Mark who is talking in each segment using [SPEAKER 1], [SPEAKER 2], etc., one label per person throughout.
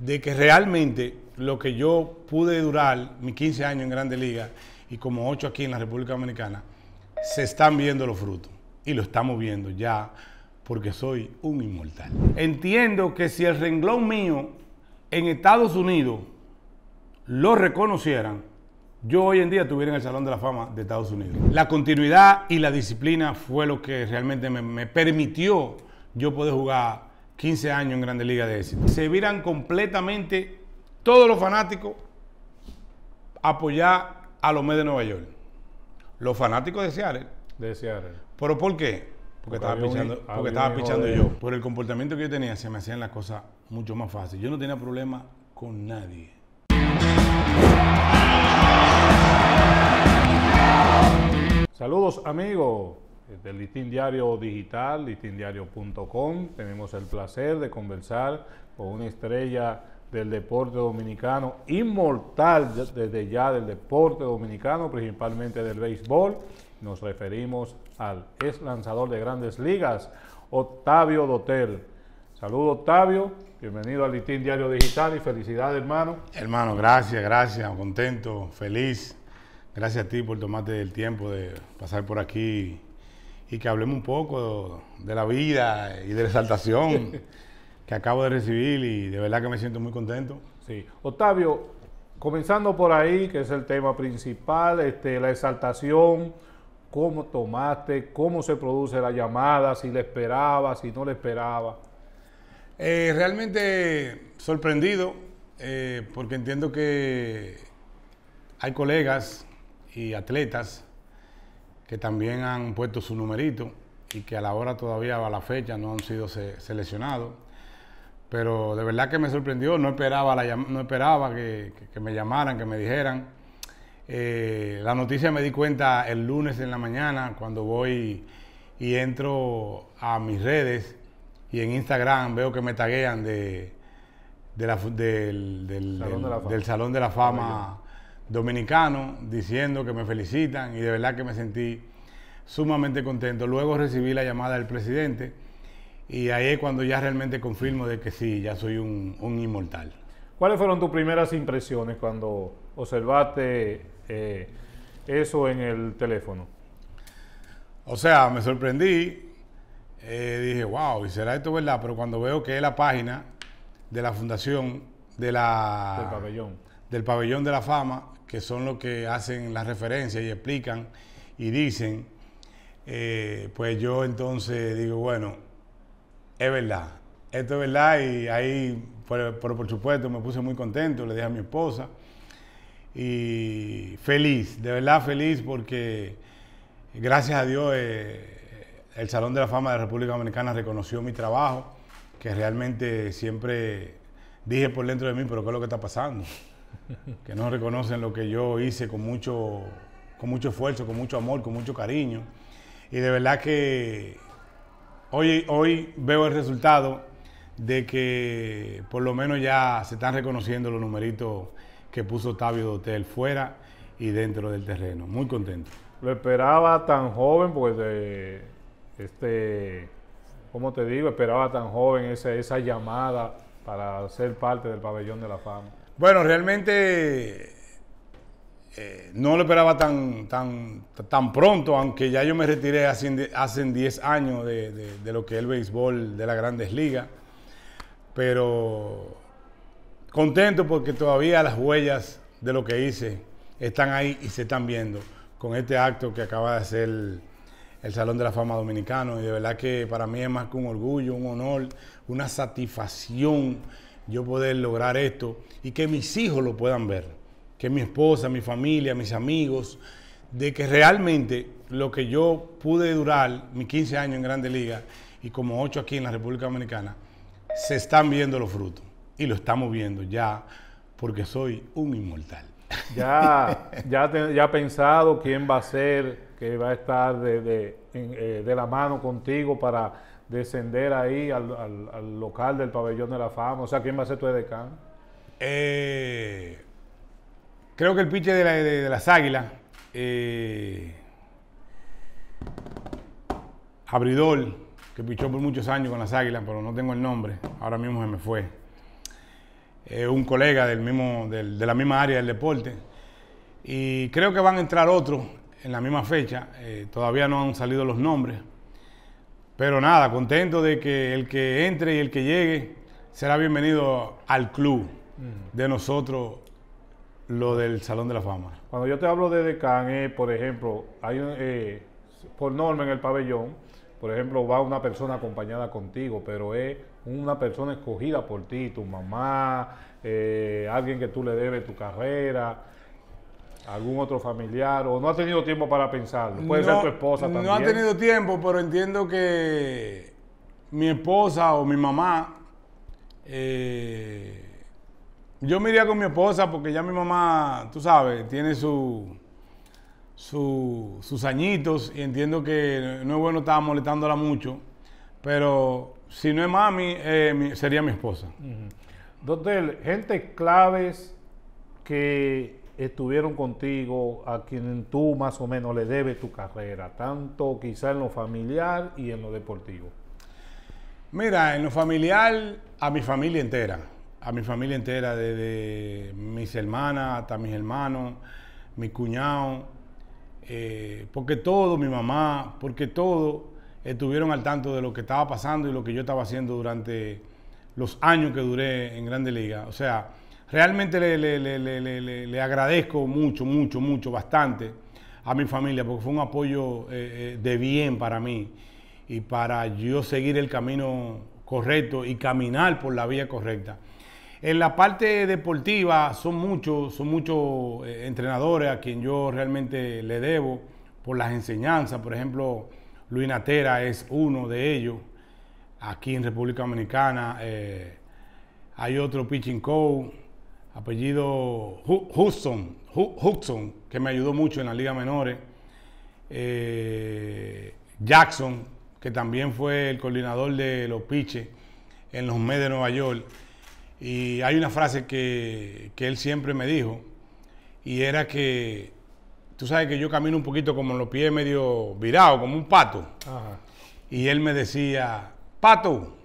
[SPEAKER 1] de que realmente lo que yo pude durar mis 15 años en Grande Liga y como 8 aquí en la República Dominicana, se están viendo los frutos y lo estamos viendo ya porque soy un inmortal. Entiendo que si el renglón mío en Estados Unidos lo reconocieran, yo hoy en día estuviera en el Salón de la Fama de Estados Unidos. La continuidad y la disciplina fue lo que realmente me, me permitió yo poder jugar 15 años en Grande Liga de éxito. Se viran completamente todos los fanáticos a apoyar a los Mets de Nueva York. Los fanáticos de Seattle. De Seattle. ¿Pero por qué? Porque, estaba pichando, estaba yo. Por el comportamiento que yo tenía, se me hacían las cosas mucho más fácil. Yo no tenía problema con nadie. Saludos amigos. Eh, del Listín Diario Digital, listindiario.com. Tenemos el placer de conversar con una estrella del deporte dominicano, inmortal desde ya del deporte dominicano, principalmente del béisbol. Nos referimos al ex lanzador de grandes ligas, Octavio Dotel. Saludos, Octavio. Bienvenido al Listín Diario Digital y felicidades, hermano. Hermano, gracias, gracias. Contento, feliz. Gracias a ti por tomarte el tiempo de pasar por aquí y que hablemos un poco de la vida y de la exaltación que acabo de recibir y de verdad que me siento muy contento. Sí, Octavio, comenzando por ahí, que es el tema principal, este, la exaltación, cómo tomaste, cómo se produce la llamada, si le esperaba, si no le esperaba. Eh, realmente sorprendido, eh, porque entiendo que hay colegas y atletas que también han puesto su numerito y que a la hora todavía a la fecha no han sido seleccionados. Pero de verdad que me sorprendió, no esperaba, la no esperaba que, me llamaran, que me dijeran. Eh, la noticia me di cuenta el lunes en la mañana cuando voy y entro a mis redes y en Instagram veo que me taguean de, del Salón de la Fama dominicano, diciendo que me felicitan y de verdad que me sentí sumamente contento. Luego recibí la llamada del presidente y ahí es cuando ya realmente confirmo de que sí, ya soy un, inmortal. ¿Cuáles fueron tus primeras impresiones cuando observaste eh, eso en el teléfono? O sea, me sorprendí, eh, dije, wow, ¿y será esto verdad? Pero cuando veo que es la página de la fundación de la, del pabellón de la fama, que son los que hacen las referencias y explican y dicen, eh, pues yo entonces digo, bueno, es verdad, esto es verdad y ahí, pero por, supuesto me puse muy contento, le dije a mi esposa y feliz, de verdad feliz porque gracias a Dios eh, el Salón de la Fama de la República Dominicana reconoció mi trabajo, que realmente siempre dije por dentro de mí, pero ¿qué es lo que está pasando? que no reconocen lo que yo hice con mucho, con mucho esfuerzo, con mucho amor, con mucho cariño. Y de verdad que hoy, hoy veo el resultado de que por lo menos ya se están reconociendo los numeritos que puso Octavio Dotel fuera y dentro del terreno. Muy contento. Lo esperaba tan joven, pues, este, ¿cómo te digo? Esperaba tan joven esa llamada para ser parte del pabellón de la fama. Bueno, realmente eh, no lo esperaba tan, tan, tan pronto, aunque ya yo me retiré hace, hace 10 años de, lo que es el béisbol de las grandes ligas. Pero contento porque todavía las huellas de lo que hice están ahí y se están viendo con este acto que acaba de hacer el, el Salón de la Fama Dominicano. Y de verdad que para mí es más que un orgullo, un honor, una satisfacción yo poder lograr esto y que mis hijos lo puedan ver, que mi esposa, mi familia, mis amigos, de que realmente lo que yo pude durar mis 15 años en Grande Liga y como 8 aquí en la República Dominicana, se están viendo los frutos y lo estamos viendo ya porque soy un inmortal. Ya, ya, pensado quién va a ser que va a estar de, de eh, la mano contigo para descender ahí al, local del pabellón de la fama? O sea, ¿quién va a ser tu edecán? Eh, creo que el piche de, las águilas, eh, abridol Abridor, que pichó por muchos años con las águilas, pero no tengo el nombre, ahora mismo se me fue. Eh, un colega del mismo, de la misma área del deporte. Y creo que van a entrar otros en la misma fecha. todavía no han salido los nombres pero nada, contento de que el que entre y el que llegue será bienvenido al club de nosotros, lo del Salón de la Fama. Cuando yo te hablo de Decán, eh, por ejemplo, hay eh, por norma en el pabellón, por ejemplo, va una persona acompañada contigo, pero es una persona escogida por ti, tu mamá, eh, alguien que tú le debes tu carrera. ¿Algún otro familiar? ¿O no ha tenido tiempo para pensarlo? Puede ser tu esposa también. No ha tenido tiempo, pero entiendo que mi esposa o mi mamá. Eh, yo me iría con mi esposa porque ya mi mamá, tú sabes, tiene su, su, sus añitos y entiendo que no es bueno estar molestándola mucho. Pero si no es mami, eh, sería mi esposa. entonces Doctor, gente claves que estuvieron contigo, a quien tú más o menos le debes tu carrera, tanto quizá en lo familiar y en lo deportivo? Mira, en lo familiar, a mi familia entera, a mi familia entera, desde mis hermanas hasta mis hermanos, mi cuñado, eh, porque todo, mi mamá, porque todo, estuvieron al tanto de lo que estaba pasando y lo que yo estaba haciendo durante los años que duré en Grande Liga. O sea, Realmente le, agradezco mucho, mucho, mucho, bastante a mi familia, porque fue un apoyo eh, eh, de bien para mí y para yo seguir el camino correcto y caminar por la vía correcta. En la parte deportiva son muchos, son muchos eh, entrenadores a quien yo realmente le debo por las enseñanzas. Por ejemplo, Luis Natera es uno de ellos. Aquí en República Dominicana hay otro pitching coach apellido Hudson, que me ayudó mucho en la Liga Menores, eh, Jackson, que también fue el coordinador de los pitches en los Mets de Nueva York. Y hay una frase que, él siempre me dijo, y era que tú sabes que yo camino un poquito como los pies medio virados, como un pato. Y él me decía, pato,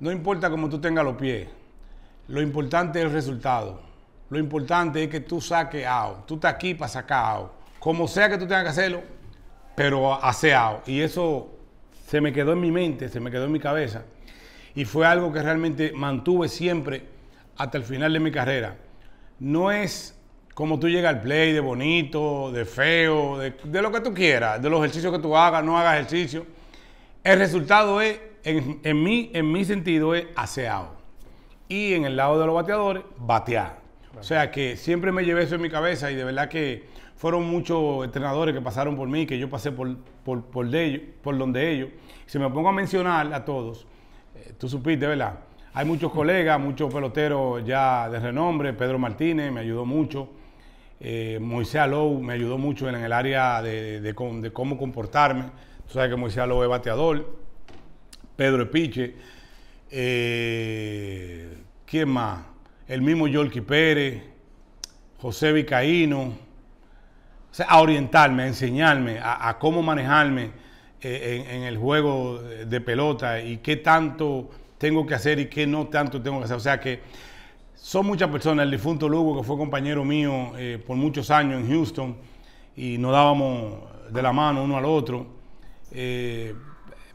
[SPEAKER 1] no importa cómo tú tengas los pies, lo importante es el resultado. Lo importante es que tú saques AO. Tú estás aquí para sacar AO. Como sea que tú tengas que hacerlo, pero aseado. Y eso se me quedó en mi mente, se me quedó en mi cabeza. Y fue algo que realmente mantuve siempre hasta el final de mi carrera. No es como tú llegas al play de bonito, de feo, de, lo que tú quieras, de los ejercicios que tú hagas, no hagas ejercicio. El resultado es, en, mí, en mi sentido, es aseado y en el lado de los bateadores, batear. O sea que siempre me llevé eso en mi cabeza y de verdad que fueron muchos entrenadores que pasaron por mí, que yo pasé por, por, de ellos, por donde ellos. Si me pongo a mencionar a todos, eh, tú supiste, ¿verdad? Hay muchos colegas, muchos peloteros ya de renombre. Pedro Martínez me ayudó mucho. Eh, Moisés Alou me ayudó mucho en, el área de, de, cómo comportarme. Tú sabes que Moisés Alou es bateador. Pedro Epiche eh, ¿Quién más? El mismo Yolki Pérez, José Vicaíno. sea, a orientarme, a enseñarme, a, cómo manejarme eh, en, el juego de pelota y qué tanto tengo que hacer y qué no tanto tengo que hacer. O sea que son muchas personas. El difunto Lugo, que fue compañero mío eh, por muchos años en Houston y nos dábamos de la mano uno al otro.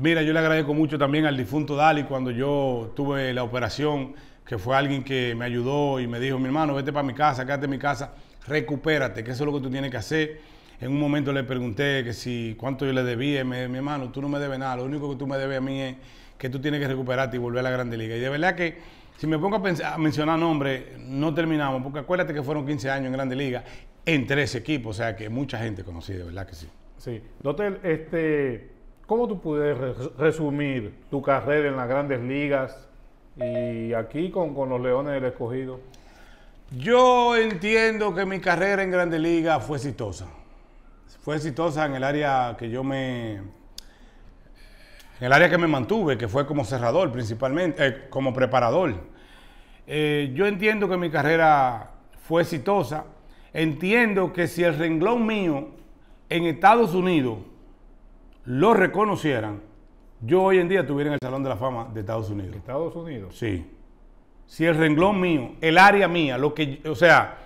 [SPEAKER 1] Mira, yo le agradezco mucho también al difunto Dali cuando yo tuve la operación, que fue alguien que me ayudó y me dijo, mi hermano, vete para mi casa, quédate en mi casa, recupérate, que eso es lo que tú tienes que hacer. En un momento le pregunté que si cuánto yo le debía, me, mi hermano, tú no me debes nada, lo único que tú me debes a mí es que tú tienes que recuperarte y volver a la Grande Liga. Y de verdad que si me pongo a, mencionar nombres, no terminamos, porque acuérdate que fueron 15 años en Grande Liga en tres equipos, o sea que mucha gente conocí, de ¿verdad que sí? Sí. Dotel, este, ¿Cómo tú puedes resumir tu carrera en las grandes ligas y aquí con, los Leones del Escogido? Yo entiendo que mi carrera en grandes ligas fue exitosa. Fue exitosa en el área que yo me... En el área que me mantuve, que fue como cerrador principalmente, eh, como preparador. Eh, yo entiendo que mi carrera fue exitosa. Entiendo que si el renglón mío en Estados Unidos lo reconocieran, yo hoy en día estuviera en el Salón de la Fama de Estados Unidos. Estados Unidos. Sí. Si el renglón mío, el área mía, lo que, o sea,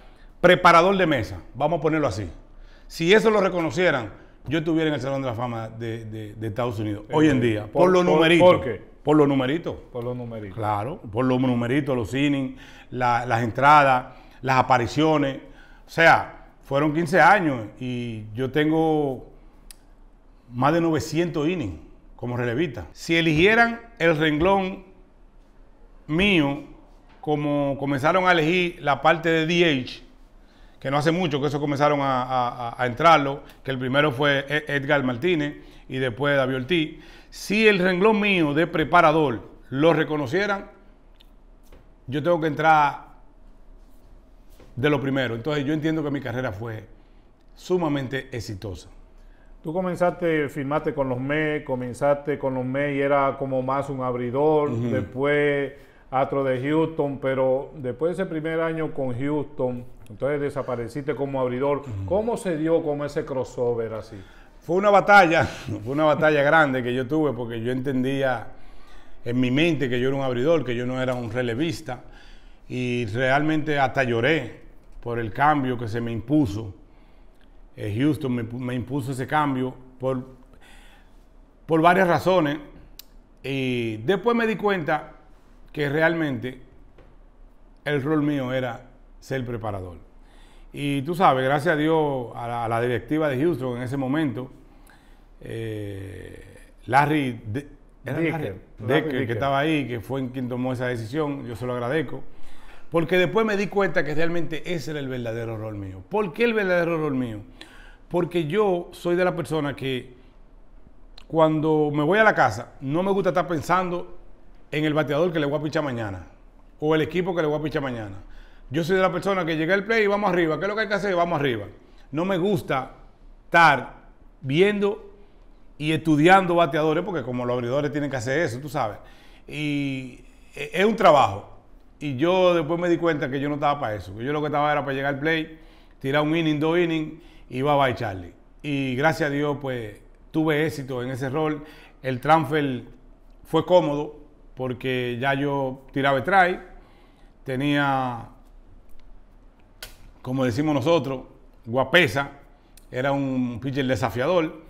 [SPEAKER 1] preparador de mesa, vamos a ponerlo así. Si eso lo reconocieran, yo estuviera en el Salón de la Fama de, Estados Unidos hoy en día. Por, los numeritos. ¿Por qué? Por los numeritos. Por los numeritos. Claro, por los numeritos, los innings, las entradas, las apariciones. O sea, fueron 15 años y yo tengo más de 900 innings como relevista. Si eligieran el renglón mío, como comenzaron a elegir la parte de DH, que no hace mucho que eso comenzaron a, entrarlo, que el primero fue e- Edgar Martínez y después David Ortiz, si el renglón mío de preparador lo reconocieran, yo tengo que entrar de lo primero. Entonces yo entiendo que mi carrera fue sumamente exitosa. Tú comenzaste, firmaste con los MES, comenzaste con los Mets y era como más un abridor, después atro de Houston, pero después de ese primer año con Houston, entonces desapareciste como abridor. ¿Cómo se dio como ese crossover así? Fue una batalla, fue una batalla grande que yo tuve porque yo entendía en mi mente que yo era un abridor, que yo no era un relevista y realmente hasta lloré por el cambio que se me impuso eh, Houston me, impuso ese cambio por, por varias razones. Y después me di cuenta que realmente el rol mío era ser preparador. Y tú sabes, gracias a Dios, a la, directiva de Houston en ese momento, eh, Larry, Decker, que estaba ahí, que fue quien tomó esa decisión, yo se lo agradezco, porque después me di cuenta que realmente ese era el verdadero rol mío. ¿Por qué el verdadero rol mío? Porque yo soy de la persona que cuando me voy a la casa, no me gusta estar pensando en el bateador que le voy a pichar mañana o el equipo que le voy a pichar mañana. Yo soy de la persona que llega el play y vamos arriba. ¿Qué es lo que hay que hacer? Vamos arriba. No me gusta estar viendo y estudiando bateadores, porque como los abridores tienen que hacer eso, tú sabes. Y e, es un trabajo. Y yo después me di cuenta que yo no estaba para eso. yo lo que estaba era para llegar al play, tirar un inning, dos innings iba a echarle Y gracias a Dios, pues tuve éxito en ese rol. El transfer fue cómodo porque ya yo tiraba try, tenía, como decimos nosotros, guapesa, era un pitcher desafiador.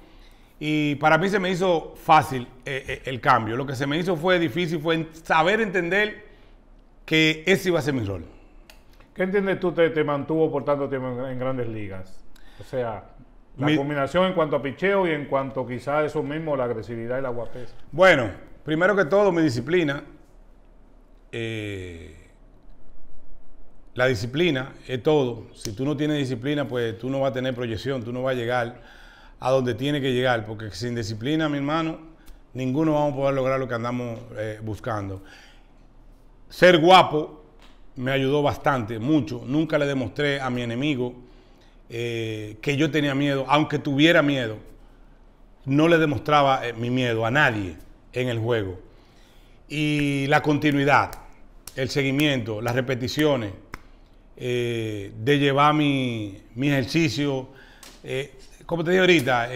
[SPEAKER 1] Y para mí se me hizo fácil eh, eh, el cambio. Lo que se me hizo fue difícil, fue saber entender que ese iba a ser mi rol. ¿Qué entiendes tú te, te mantuvo por tanto tiempo en grandes ligas? O sea, la combinación en cuanto a picheo y en cuanto quizá eso mismo, la agresividad y la guapeza... Bueno, primero que todo, mi disciplina. Eh, la disciplina es todo. Si tú no tienes disciplina, pues tú no vas a tener proyección, tú no vas a llegar a donde tiene que llegar, porque sin disciplina, mi hermano, ninguno vamos a poder lograr lo que andamos eh, buscando. Ser guapo me ayudó bastante, mucho. Nunca le demostré a mi enemigo eh, que yo tenía miedo, aunque tuviera miedo, no le demostraba eh, mi miedo a nadie en el juego. Y la continuidad, el seguimiento, las repeticiones, eh, de llevar mi, ejercicio, como te digo ahorita,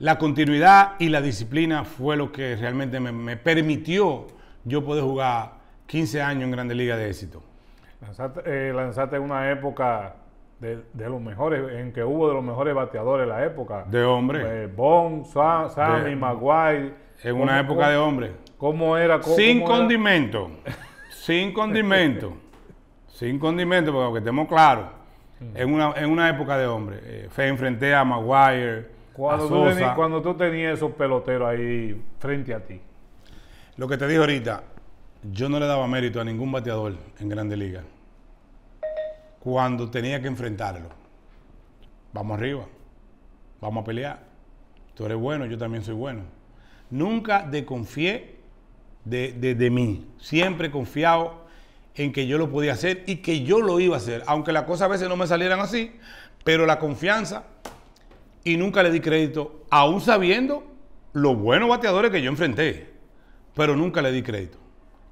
[SPEAKER 1] la continuidad y la disciplina fue lo que realmente me, permitió yo poder jugar 15 años en Grandes Liga de Éxito. Lanzaste, en lanzaste una época de, los mejores, en que hubo de los mejores bateadores de la época. De hombre. Eh, Bond Sammy, Maguire. En una época de hombre. ¿Cómo era? sin condimento. sin condimento. sin condimento, porque aunque estemos claros, mm. en una, en una época de hombre. Eh, enfrenté a Maguire. Cuando, Tú tenías, cuando tú tenías esos peloteros ahí frente a ti. Lo que te dije ahorita, yo no le daba mérito a ningún bateador en Grande Liga cuando tenía que enfrentarlo. Vamos arriba, vamos a pelear. Tú eres bueno, yo también soy bueno. Nunca desconfié de, de, de mí. Siempre he confiado en que yo lo podía hacer y que yo lo iba a hacer. Aunque las cosas a veces no me salieran así, pero la confianza y nunca le di crédito, aún sabiendo los buenos bateadores que yo enfrenté, pero nunca le di crédito.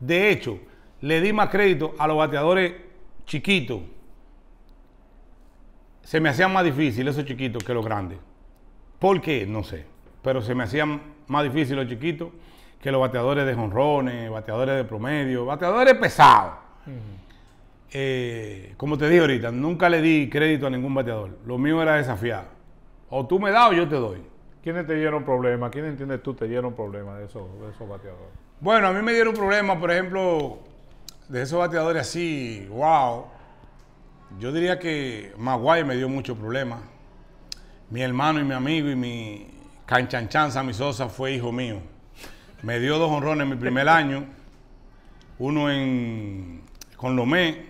[SPEAKER 1] De hecho, le di más crédito a los bateadores chiquitos se me hacían más difícil esos chiquitos que los grandes. ¿Por qué? No sé. Pero se me hacían más difícil los chiquitos que los bateadores de jonrones, bateadores de promedio, bateadores pesados. Eh, como te dije ahorita, nunca le di crédito a ningún bateador. Lo mío era desafiar. O tú me das o yo te doy. ¿Quiénes te dieron problemas? ¿Quién entiendes tú te dieron problemas de de esos bateadores? Bueno, a mí me dieron problemas, por ejemplo, de esos bateadores así, wow, yo diría que Maguire me dio mucho problema. Mi hermano y mi amigo y mi canchanchan Sammy Sosa fue hijo mío. Me dio dos honrones en mi primer año. Uno en con Lomé,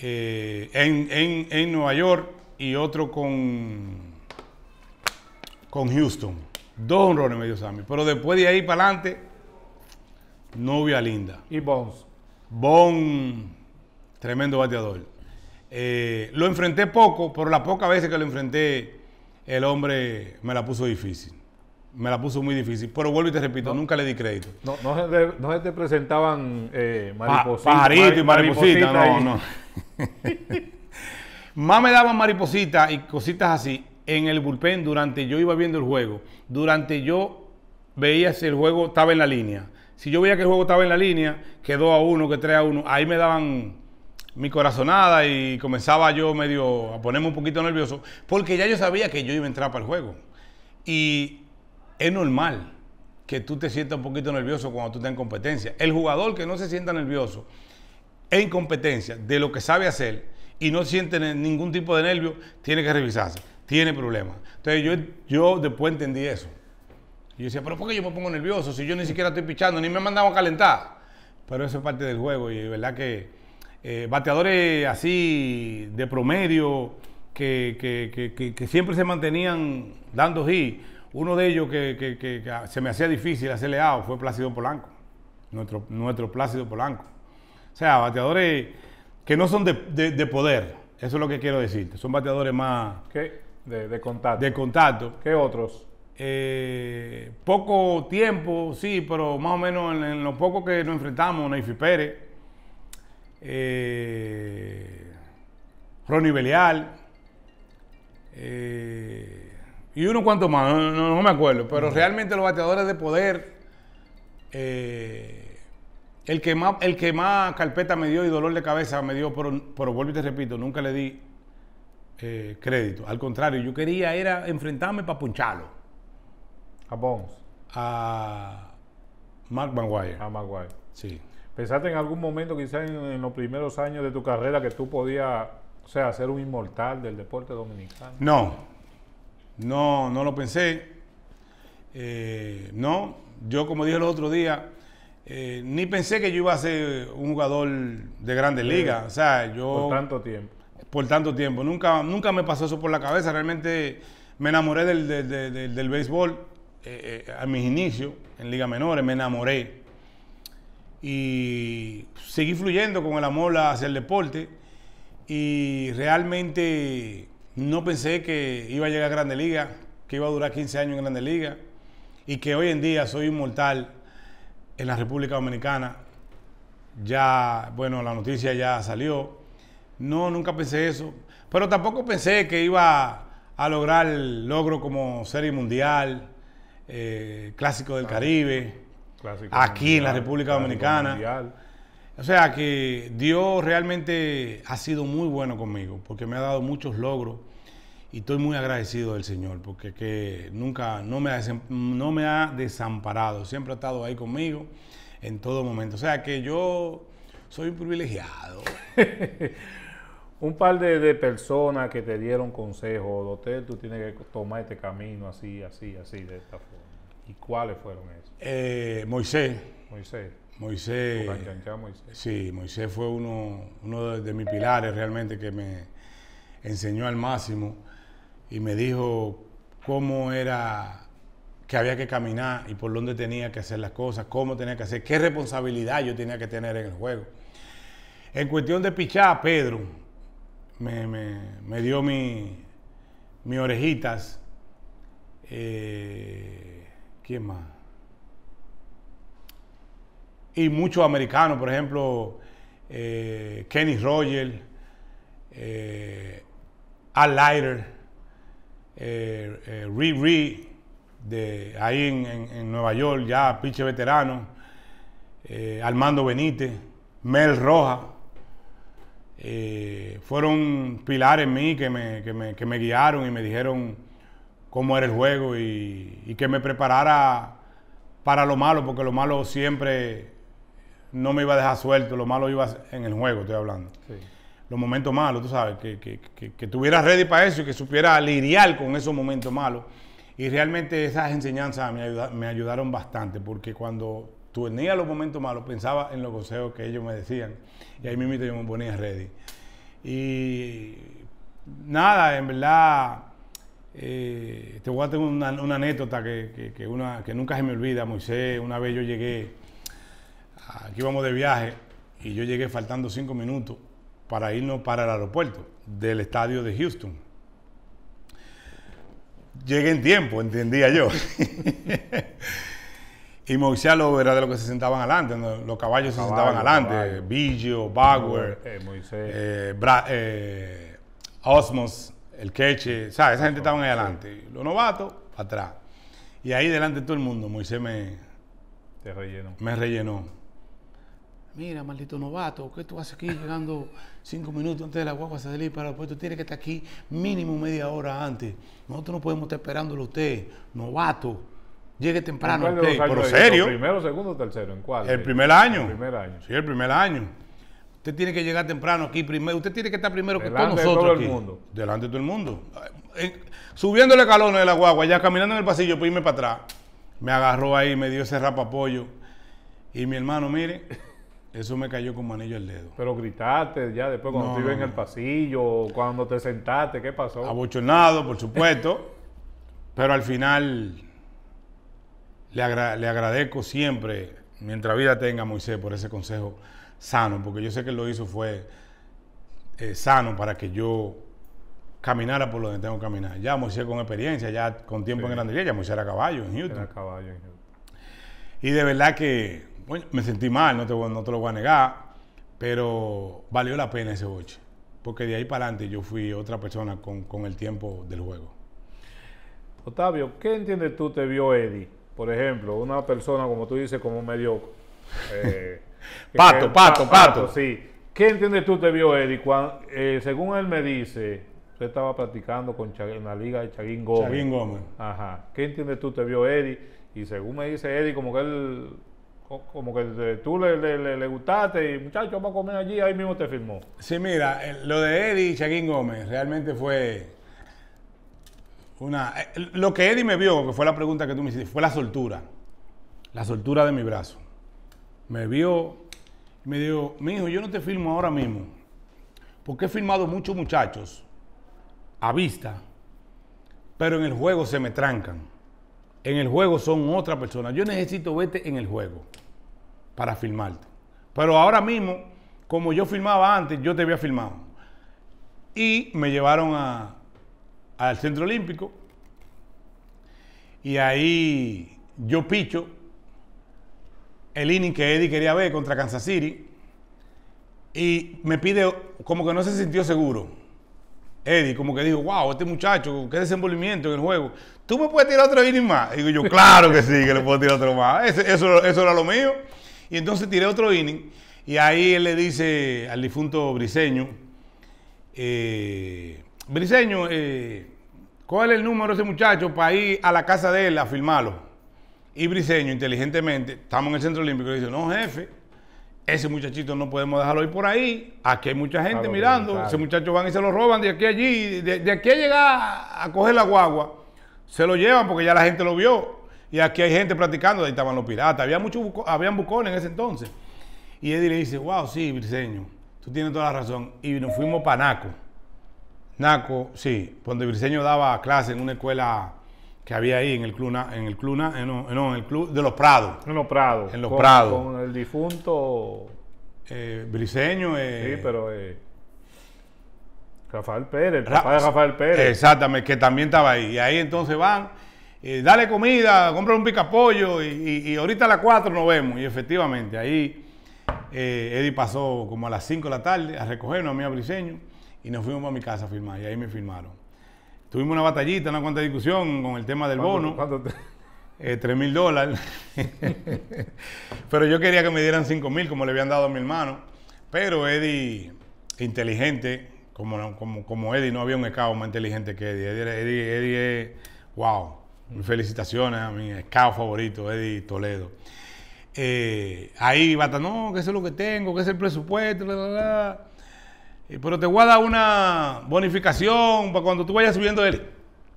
[SPEAKER 1] eh, en, Nueva York y otro con, con Houston. Dos honrones me dio Sammy. Pero después de ahí para adelante, novia linda. ¿Y Bones? Bones Tremendo bateador. Eh, lo enfrenté poco, pero las pocas veces que lo enfrenté, el hombre me la puso difícil. Me la puso muy difícil. Pero vuelvo y te repito, nunca le di crédito. No, se, te, presentaban eh, mariposita, y maripositas. no, no. Más me daban maripositas y cositas así en el bullpen durante yo iba viendo el juego. Durante yo veía si el juego estaba en la línea. Si yo veía que el juego estaba en la línea, que quedó a uno, que 3 a uno, ahí me daban mi corazonada y comenzaba yo medio a ponerme un poquito nervioso, porque ya yo sabía que yo iba a entrar para el juego. Y es normal que tú te sientas un poquito nervioso cuando tú estás en competencia. El jugador que no se sienta nervioso en competencia de lo que sabe hacer y no siente ningún tipo de nervio, tiene que revisarse, tiene problemas. Entonces yo, yo después entendí eso. yo decía, pero ¿por qué yo me pongo nervioso si yo ni siquiera estoy pichando, ni me he mandado a calentar? Pero eso es parte del juego y verdad que eh, bateadores así de promedio que, siempre se mantenían dando hit. Uno de ellos que, se me hacía difícil hacerle out fue Plácido Polanco, nuestro, nuestro Plácido Polanco. O sea, bateadores que no son de, poder, eso es lo que quiero decirte, son bateadores más... De, contacto. De contacto. ¿Qué otros? Eh, poco tiempo, sí, pero más o menos en, en lo poco que nos enfrentamos, Neyfi Pérez, eh, Ronnie Belial, eh, y uno cuanto más, no, me acuerdo, pero realmente los bateadores de poder, eh, el, que más, el que más carpeta me dio y dolor de cabeza me dio, pero, vuelvo y te repito, nunca le di eh, crédito. Al contrario, yo quería era enfrentarme para puncharlo. A Bones. A Mark Maguire. A Maguire. Sí. ¿Pensaste en algún momento, quizás en, los primeros años de tu carrera, que tú podías, o ser un inmortal del deporte dominicano? No, no, no lo pensé. Eh, no, yo como dije el otro día, eh, ni pensé que yo iba a ser un jugador de grandes ligas. O sea, yo... Por tanto tiempo. Por tanto tiempo. Nunca, nunca me pasó eso por la cabeza. Realmente me enamoré del, béisbol eh, a mis inicios en Liga Menores. Me enamoré y seguí fluyendo con el amor hacia el deporte y realmente no pensé que iba a llegar a Grande Liga, que iba a durar 15 años en Grande Liga y que hoy en día soy inmortal en la República Dominicana. Ya, bueno, la noticia ya salió. No, nunca pensé eso. Pero tampoco pensé que iba a lograr logro como Serie Mundial, eh, Clásico del Caribe aquí en la República Dominicana. O sea que Dios realmente ha sido muy bueno conmigo, porque me ha dado muchos logros y estoy muy agradecido del Señor, porque que nunca no me, ha, no me ha desamparado, siempre ha estado ahí conmigo en todo momento. O sea que yo soy un privilegiado. un par de, personas que te dieron consejo, doctor, tú tienes que tomar este camino así, así, así, de esta forma. ¿Y cuáles fueron esos? Eh, Moisés. Moisés. Moisés, Moisés. Sí, Moisés fue uno, de, mis pilares realmente que me enseñó al máximo y me dijo cómo era que había que caminar y por dónde tenía que hacer las cosas, cómo tenía que hacer, qué responsabilidad yo tenía que tener en el juego. En cuestión de pichar, Pedro me, dio mis orejitas. Eh, ¿Quién más? Y muchos americanos, por ejemplo, eh, Kenny Rogers, eh, Al Leiter, eh, eh Reed de ahí en, Nueva York, ya pinche veterano, Armando Benítez, Mel Roja, fueron pilares en mí que me, que me guiaron y me dijeron cómo era el juego y, que me preparara para lo malo, porque lo malo siempre no me iba a dejar suelto, lo malo iba en el juego, estoy hablando. Los momentos malos, tú sabes, que, que, tuviera ready para eso y que supiera lidiar con esos momentos malos. Y realmente esas enseñanzas me, ayudaron bastante, porque cuando tenía los momentos malos, pensaba en los consejos que ellos me decían, y ahí mismo yo me ponía ready. Y nada, en verdad eh, te voy a una, anécdota que, una, que nunca se me olvida, Moisés. Una vez yo llegué, aquí vamos de viaje, y yo llegué faltando cinco minutos para irnos para el aeropuerto del estadio de Houston. Llegué en tiempo, entendía yo. y Moisés lo era de lo que se sentaban adelante, los caballos, se sentaban adelante, Billo, Biggio, Bauer, Osmos, el queche, ¿sabes? Esa gente estaba en adelante. Los novatos, para atrás. Y ahí delante de todo el mundo, Moisés me. rellenó. Me rellenó. Mira, maldito novato, ¿qué tú haces aquí llegando cinco minutos antes de la guagua salir para el puesto? Tienes que estar aquí mínimo media hora antes. Nosotros no podemos estar esperándolo usted, novato. Llegue temprano, usted. Pero serio. ¿Primero, segundo, tercero? ¿En cuál? El primer año. El primer año. Sí, el primer año. Usted tiene que llegar temprano aquí primero. Usted tiene que estar primero que nosotros. todo el mundo. Delante de todo el mundo. Eh, la calona de la guagua, ya caminando en el pasillo, pime irme para atrás. Me agarró ahí, me dio ese rapapollo. Y mi hermano, mire, eso me cayó como anillo al dedo. Pero gritaste ya después cuando estuve en el pasillo, cuando te sentaste, ¿qué pasó? Abuchonado, por supuesto. pero al final le, le agradezco siempre, mientras vida tenga Moisés, por ese consejo sano, porque yo sé que lo hizo fue eh, sano para que yo caminara por donde tengo que caminar. Ya Moisés con experiencia, ya con tiempo en en grandería, ya Moisés era caballo en Houston. caballo en Y de verdad que bueno, me sentí mal, no te, no lo voy a negar, pero valió la pena ese boche, porque de ahí para adelante yo fui otra persona con, el tiempo del juego. Otavio ¿qué entiendes tú te vio Eddie? Por ejemplo, una persona, como tú dices, como mediocre eh, Pato, eh, pato, pato, Sí. ¿Qué entiendes tú te vio Eddie? Eh, según él me dice, usted estaba practicando con la liga de Chaguín Gómez. Chaguín Gómez. Ajá. ¿Qué entiendes tú te vio Eddie? Y según me dice Eddie, como que él, como que tú le, gustaste y muchacho va a comer allí, ahí mismo te firmó. Sí, mira, lo de Eddie y Chaguín Gómez realmente fue una... Eh, lo que Eddie me vio, que fue la pregunta que tú me hiciste, fue la soltura. La soltura de mi brazo me vio y me dijo, hijo yo no te filmo ahora mismo, porque he filmado muchos muchachos a vista, pero en el juego se me trancan. En el juego son otra persona. Yo necesito verte en el juego para filmarte. Pero ahora mismo, como yo filmaba antes, yo te había filmado. Y me llevaron al Centro Olímpico. Y ahí yo picho el inning que Eddie quería ver contra Kansas City. Y me pide, como que no se sintió seguro. Eddie, como que dijo, wow, este muchacho, qué desenvolvimiento en el juego. ¿Tú me puedes tirar otro inning más? Y digo yo, claro que sí, que le puedo tirar otro más. Eso, era lo mío. Y entonces tiré otro inning. Y ahí él le dice al difunto Briseño, eh, Briseño, eh, ¿cuál es el número de ese muchacho para ir a la casa de él a filmarlo? Y Briseño, inteligentemente, estamos en el centro olímpico y dice, no, jefe, ese muchachito no podemos dejarlo ir por ahí. Aquí hay mucha gente mirando. Ese muchacho van y se lo roban de aquí a allí. De, aquí a llegar a coger la guagua, se lo llevan porque ya la gente lo vio. Y aquí hay gente practicando. Ahí estaban los piratas. Había muchos habían bucones en ese entonces. Y Eddie le dice, wow, sí, Briseño, tú tienes toda la razón. Y nos fuimos para Naco. Naco, sí, donde Briseño daba clase en una escuela que había ahí en el club, en el club, en, eh, eh, no, en el club de los Prados. En los Prados. En los con, Prados. el difunto eh, Briseño. sí, pero eh, Rafael Pérez, el papá de Rafael Pérez. Exactamente, que también estaba ahí. Y ahí entonces van, dale comida, compra un picapollo y, y, ahorita a las 4 nos vemos. Y efectivamente, ahí Eddie pasó como a las 5 de la tarde a recogernos a mí a Briseño y nos fuimos a mi casa a firmar y ahí me firmaron. Tuvimos una batallita, una cuanta discusión con el tema del bono. ¿Cuánto 3 eh, mil dólares. Pero yo quería que me dieran 5 mil, como le habían dado a mi hermano. Pero Eddie, inteligente, como, como, como Eddie, no había un escabo más inteligente que Eddie. Eddie, es, wow. felicitaciones a mi escabo favorito, Eddie Toledo. Eh, ahí bata, no, ¿qué es lo que tengo, ¿Qué es el presupuesto, eh, pero te voy a dar una bonificación para cuando tú vayas subiendo de,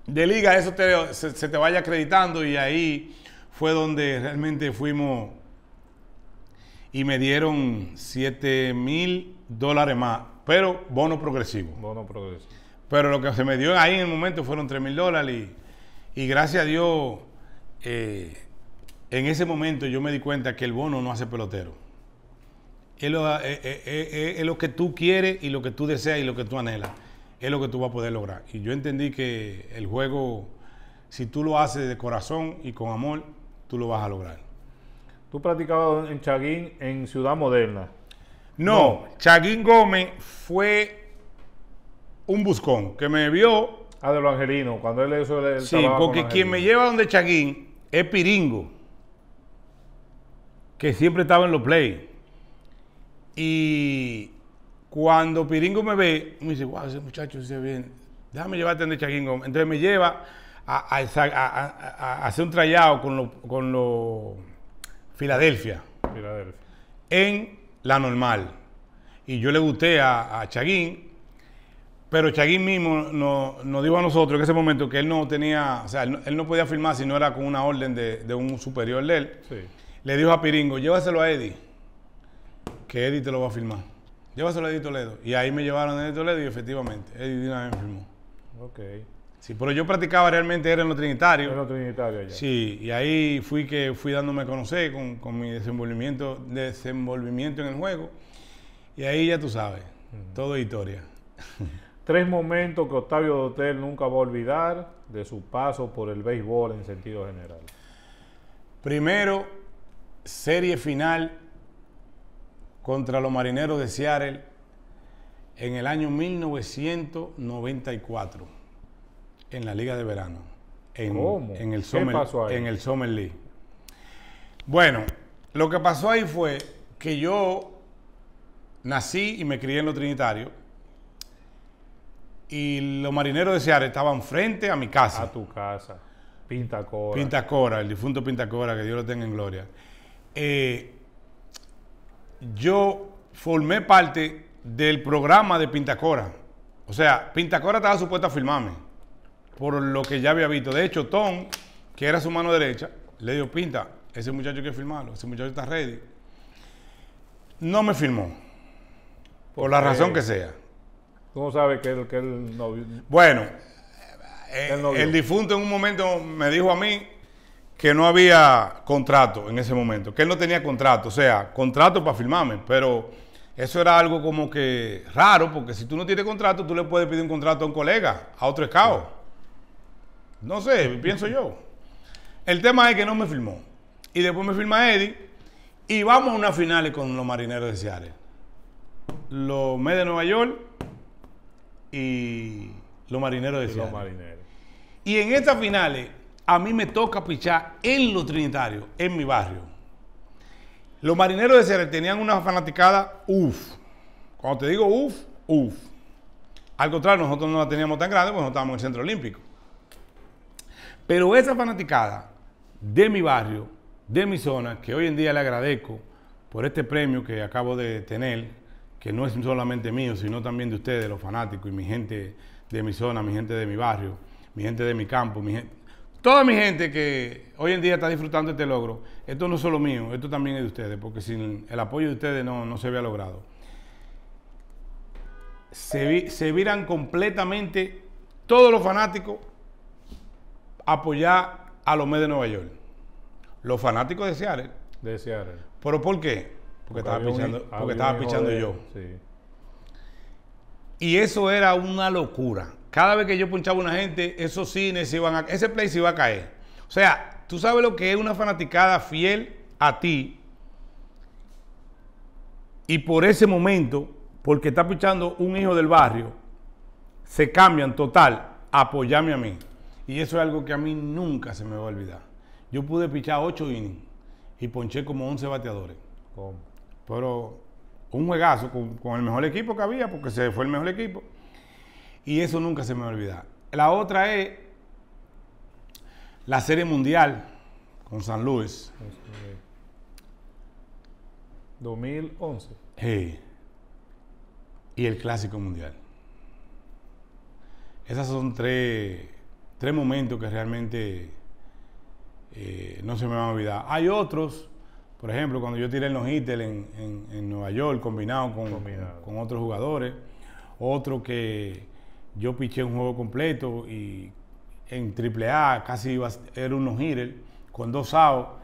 [SPEAKER 1] de liga, eso se, te vaya acreditando y ahí fue donde realmente fuimos y me dieron 7 mil dólares más, pero bono progresivo. Bono progresivo. Pero lo que se me dio ahí en el momento fueron 3 mil dólares y, gracias a Dios, eh, en ese momento yo me di cuenta que el bono no hace pelotero. Eh, eh, eh, es lo, que tú quieres y lo que tú deseas y lo que tú anhelas. Es lo que tú vas a poder lograr. Y yo entendí que el juego, si tú lo haces de corazón y con amor, tú lo vas a lograr. ¿Tú practicabas en Chaguín en Ciudad Moderna? No, Chaguín Gómez fue un buscón que me vio. Ah, de los angelinos, cuando él hizo el Sí, porque quien me lleva donde Chaguín es Piringo, que siempre estaba en los play y cuando Piringo me ve, me dice, wow, ese muchacho se ve bien, déjame llevarte a Chaguín Entonces me lleva a, hacer un trayado con lo, con lo Filadelfia, en la normal. Y yo le gusté a, Chaguín, pero Chaguín mismo nos, no dijo a nosotros en ese momento que él no tenía, o sea, él no, podía firmar si no era con una orden de, un superior de él. Le dijo a Piringo, llévaselo a Eddie que Eddie te lo va a filmar. Llévaselo a Eddie Toledo. Y ahí me llevaron a Eddie Toledo y efectivamente, Eddie una me firmó. Ok. Sí, pero yo practicaba realmente, era en los Trinitarios. En los Trinitarios ya. Sí, y ahí fui que fui dándome a conocer con, mi desenvolvimiento, desenvolvimiento en el juego. Y ahí ya tú sabes, todo historia. Tres momentos que Octavio Dotel nunca va a olvidar de su paso por el béisbol en sentido general. Primero, serie final contra los marineros de Seattle en el año 1994 en la Liga de Verano. En, el Summer, En el Summer League. Bueno, lo que pasó ahí fue que yo nací y me crié en lo trinitario y los marineros de Seattle estaban frente a mi casa. A tu casa. Pintacora. Pintacora, el difunto Pintacora, que Dios lo tenga en gloria. Eh, yo formé parte del programa de Pintacora. O sea, Pintacora estaba supuesto a filmarme por lo que ya había visto. De hecho, Tom, que era su mano derecha, le dijo, Pinta, ese muchacho que firmarlo, ese muchacho está ready. No me firmó, por la razón que sea. Tú sabe sabes que eh, el que Bueno, el difunto en un momento me dijo a mí que no había contrato en ese momento, que él no tenía contrato, o sea, contrato para firmarme, pero eso era algo como que raro, porque si tú no tienes contrato, tú le puedes pedir un contrato a un colega, a otro escao. No sé, pienso yo. El tema es que no me firmó. Y después me firma Eddie y vamos a una finales con los marineros de Seattle. Los Mets de Nueva York y los marineros de Seattle. los marineros. y en estas finales a mí me toca pichar en los Trinitarios, en mi barrio. Los marineros de Ceres tenían una fanaticada, uff. Cuando te digo uff, uff. Al contrario, nosotros no la teníamos tan grande porque no estábamos en el Centro Olímpico. Pero esa fanaticada de mi barrio, de mi zona, que hoy en día le agradezco por este premio que acabo de tener, que no es solamente mío, sino también de ustedes, los fanáticos y mi gente de mi zona, mi gente de mi barrio, mi gente de mi campo, mi gente Toda mi gente que hoy en día está disfrutando este logro, esto no es solo mío, esto también es de ustedes, porque sin el apoyo de ustedes no, se había logrado. Se, viran completamente todos los fanáticos apoyar a los medios de Nueva York. Los fanáticos de Seattle. De Seattle. ¿Pero por qué? Porque, estaba pichando, yo. Sí. Y eso era una locura. Cada vez que yo punchaba a una gente, esos cines se iban a, ese play se iba a caer. O sea, tú sabes lo que es una fanaticada fiel a ti. Y por ese momento, porque está punchando un hijo del barrio, se cambian total Apoyame a mí. Y eso es algo que a mí nunca se me va a olvidar. Yo pude pichar 8 innings y ponché como 11 bateadores. Pero un juegazo con, el mejor equipo que había, porque se fue el mejor equipo. Y eso nunca se me va a olvidar. La otra es la Serie Mundial con San Luis. 2011. Y el Clásico Mundial. Esos son tres, tres momentos que realmente eh, no se me van a olvidar. Hay otros, por ejemplo, cuando yo tiré en los en, en, Nueva York, combinado con, con, otros jugadores. Otro que, yo piché un juego completo y en AAA casi iba, era un no-hitter con dos outs.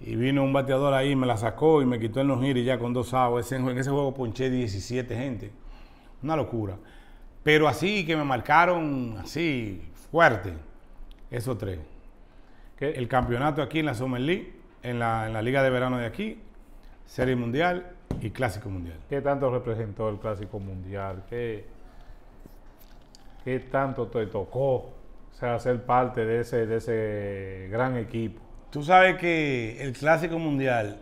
[SPEAKER 1] Y vino un bateador ahí, me la sacó y me quitó el no-hitter ya con dos outs. en ese juego ponché 17 gente. Una locura. Pero así que me marcaron así fuerte esos tres. El campeonato aquí en la Summer League, en la, en la Liga de Verano de aquí, Serie Mundial y Clásico Mundial. ¿Qué tanto representó el Clásico Mundial? ¿Qué, ¿qué tanto te tocó sea, ser parte de ese, de ese gran equipo? Tú sabes que el Clásico Mundial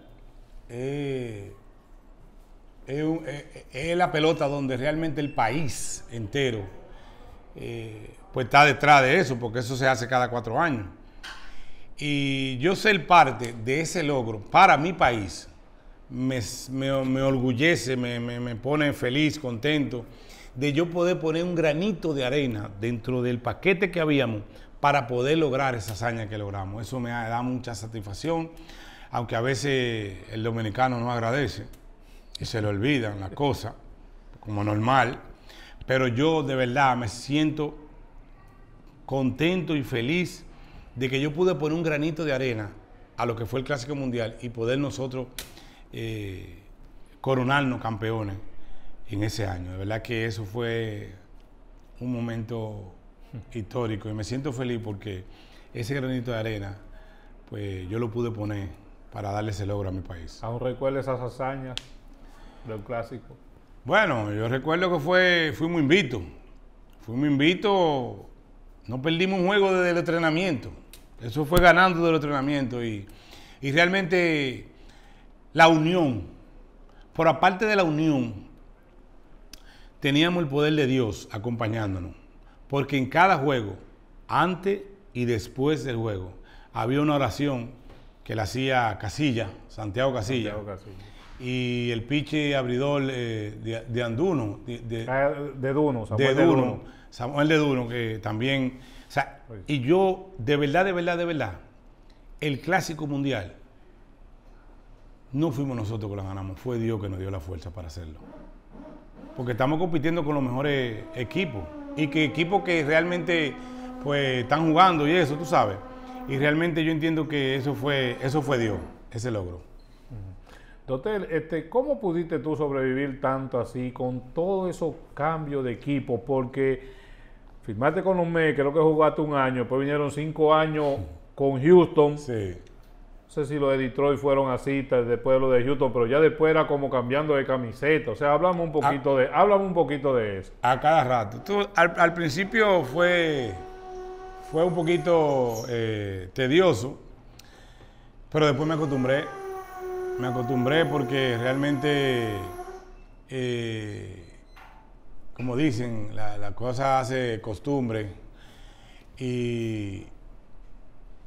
[SPEAKER 1] es, la pelota donde realmente el país entero eh, pues está detrás de eso, porque eso se hace cada cuatro años. Y yo ser parte de ese logro para mi país me, orgullece, me, me pone feliz, contento de yo poder poner un granito de arena dentro del paquete que habíamos para poder lograr esa hazaña que logramos. Eso me da mucha satisfacción, aunque a veces el dominicano no agradece y se le olvidan las cosas, como normal, pero yo de verdad me siento contento y feliz de que yo pude poner un granito de arena a lo que fue el Clásico Mundial y poder nosotros eh, coronarnos campeones en ese año. De verdad que eso fue un momento histórico y me siento feliz porque ese granito de arena, pues yo lo pude poner para darle ese logro a mi país. ¿Aún recuerdas esas hazañas del clásico? Bueno, yo recuerdo que fue, un invito. un invito, no perdimos un juego desde el entrenamiento. Eso fue ganando del entrenamiento y, y realmente la unión, por aparte de la unión, teníamos el poder de Dios acompañándonos, porque en cada juego, antes y después del juego, había una oración que la hacía Casilla, Santiago Casilla. Santiago Casilla. Y el piche abridor eh, de, Anduno. De, de, ah, Duno, Samuel de Duno, Samuel de Duno, que también. Pues y yo, de verdad, de verdad, de verdad, el clásico mundial, no fuimos nosotros que lo ganamos, fue Dios que nos dio la fuerza para hacerlo porque estamos compitiendo con los mejores equipos y que equipos que realmente pues están jugando y eso, tú sabes. Y realmente yo entiendo que eso fue, eso fue Dios, ese logro. Dotel, este, ¿cómo pudiste tú sobrevivir tanto así con todos esos cambios de equipo? Porque firmaste con los Mets, creo que jugaste un año, después vinieron cinco años con Houston. Sí sé si los de Detroit fueron así, después los de Houston, pero ya después era como cambiando de camiseta. O sea, hablamos un poquito ah. de, háblame un poquito de eso. A cada rato. al, principio fue, fue un poquito eh, tedioso, pero después me acostumbré. Me acostumbré porque realmente, eh, como dicen, la, la cosa hace costumbre. Y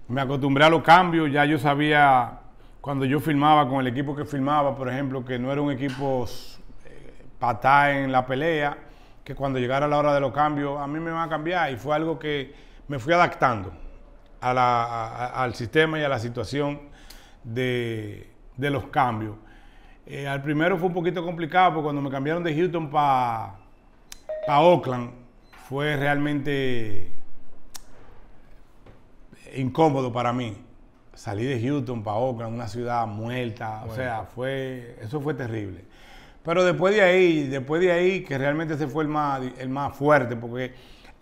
[SPEAKER 1] me acostumbré a los cambios, ya yo sabía cuando yo filmaba con el equipo que filmaba, por ejemplo, que no era un equipo eh, en la pelea, que cuando llegara la hora de los cambios, a mí me van a cambiar y fue algo que me fui adaptando al sistema y a la situación de, los cambios. Eh, al primero fue un poquito complicado porque cuando me cambiaron de Houston para pa Oakland fue realmente incómodo para mí. Salí de Houston para Oakland, una ciudad muerta, o sea, fue, eso fue terrible. Pero después de ahí, después de ahí, que realmente se fue el más, el más fuerte, porque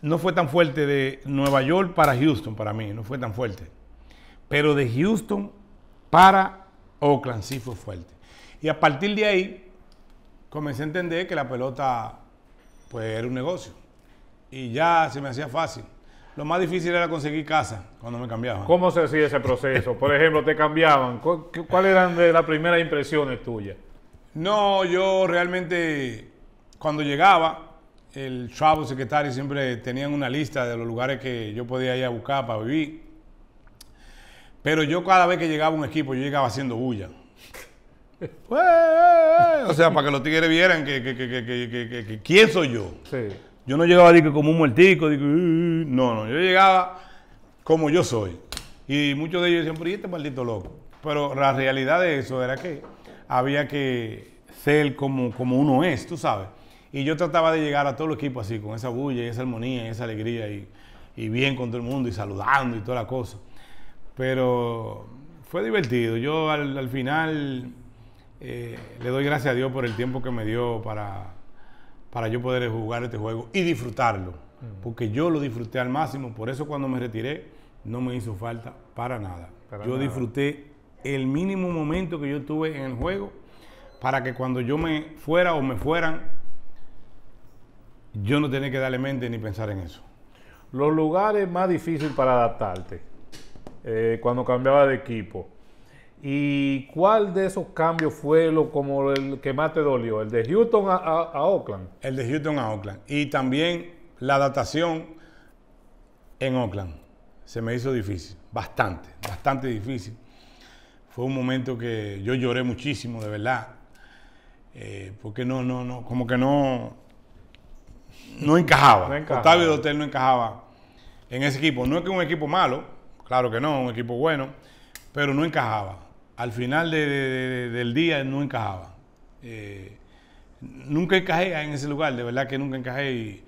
[SPEAKER 1] no fue tan fuerte de Nueva York para Houston para mí, no fue tan fuerte. Pero de Houston para Oakland sí fue fuerte. Y a partir de ahí, comencé a entender que la pelota, pues, era un negocio. Y ya se me hacía fácil. Lo más difícil era conseguir casa cuando me cambiaban. ¿Cómo se hacía ese proceso? Por ejemplo, te cambiaban. ¿Cuáles eran las primeras impresiones tuyas? No, yo realmente cuando llegaba, el travel secretario siempre tenían una lista de los lugares que yo podía ir a buscar para vivir. Pero yo cada vez que llegaba un equipo, yo llegaba haciendo bulla. o sea, para que los tigres vieran que, que quién soy yo. Sí. Yo no llegaba como un muertico, digo, eh, eh, eh". no, no, yo llegaba como yo soy. Y muchos de ellos decían, pero este maldito loco? Pero la realidad de eso era que había que ser como, como uno es, tú sabes. Y yo trataba de llegar a todo el equipo así, con esa bulla y esa armonía y esa alegría y, bien con todo el mundo y saludando y toda la cosa. Pero fue divertido. Yo al, final le doy gracias a Dios por el tiempo que me dio para para yo poder jugar este juego y disfrutarlo. Porque yo lo disfruté al máximo, por eso cuando me retiré no me hizo falta para nada. yo disfruté el mínimo momento que yo tuve en el juego para que cuando yo me fuera o me fueran, yo no tenía que darle mente ni pensar en eso. Los lugares más difíciles para adaptarte, eh, cuando cambiaba de equipo, ¿Y cuál de esos cambios fue lo como el que más te dolió? ¿El de Houston a, Oakland? El de Houston a Oakland. Y también la adaptación en Oakland. Se me hizo difícil, bastante, bastante difícil. Fue un momento que yo lloré muchísimo, de verdad. Eh, porque no, no, no, como que no, no encajaba. No encajaba. Octavio Dotel no encajaba en ese equipo. No es que un equipo malo, claro que no, un equipo bueno, pero no encajaba al final del día no encajaba. Eh, nunca encajé en ese lugar, de verdad que nunca encajé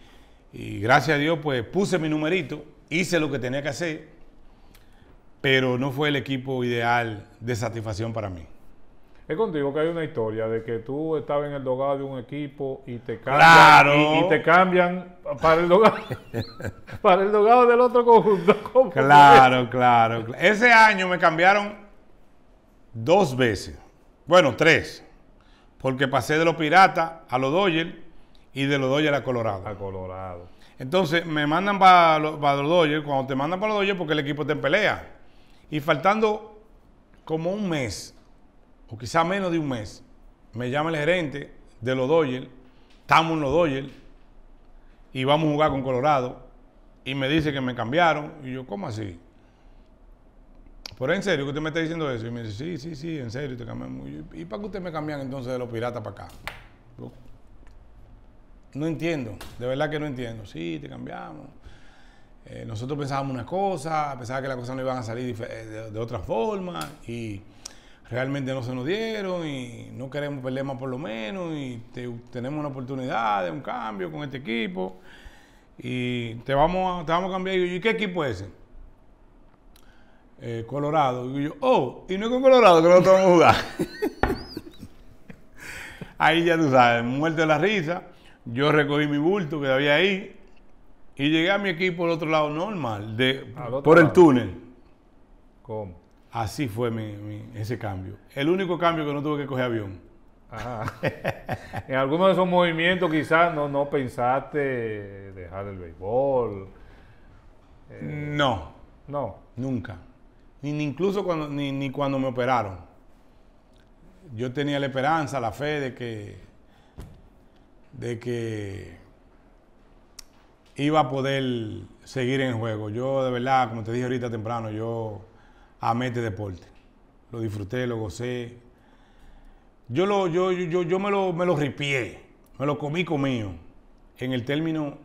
[SPEAKER 1] y, gracias a Dios pues puse mi numerito, hice lo que tenía que hacer, pero no fue el equipo ideal de satisfacción para mí. Es contigo que hay una historia de que tú estabas en el dogado de un equipo y te cambian, y, te cambian para el dogado, para el del otro conjunto. claro, claro. Ese año me cambiaron dos veces, bueno, tres, porque pasé de los piratas a los Dodgers y de los Dodgers a Colorado. A Colorado. Entonces me mandan para los, Doyers, cuando te mandan para los Dodgers porque el equipo te en pelea. Y faltando como un mes, o quizá menos de un mes, me llama el gerente de los Dodgers, estamos en los Dodgers, y vamos a jugar con Colorado, y me dice que me cambiaron, y yo, ¿cómo así? Pero en serio, que usted me está diciendo eso. Y me dice, sí, sí, sí, en serio, te cambiamos. ¿Y para qué usted me cambian entonces de los piratas para acá? no entiendo, de verdad que no entiendo. Sí, te cambiamos. Eh, nosotros pensábamos una cosa, pensábamos que las cosas no iban a salir eh, de, otra forma y realmente no se nos dieron y no queremos perder más por lo menos y tenemos una oportunidad de un cambio con este equipo y te vamos a, te vamos a cambiar. ¿y qué equipo es ese? Eh, Colorado. Y yo, oh, y no con Colorado que nosotros vamos a jugar. ahí ya tú sabes, muerte de la risa. Yo recogí mi bulto que había ahí y llegué a mi equipo del otro lado normal, de, por el túnel. ¿Cómo? Así fue mi, ese cambio. El único cambio que no tuve que coger avión. en alguno de esos movimientos quizás no, no pensaste dejar el béisbol. Eh, no. No. Nunca ni, incluso cuando, ni, cuando me operaron. Yo tenía la esperanza, la fe de que, de que iba a poder seguir en juego. Yo, de verdad, como te dije ahorita temprano, yo amé este deporte. Lo disfruté, lo gocé. Yo, lo, yo, yo, yo me, lo, me lo ripié, me lo comí conmigo. en el término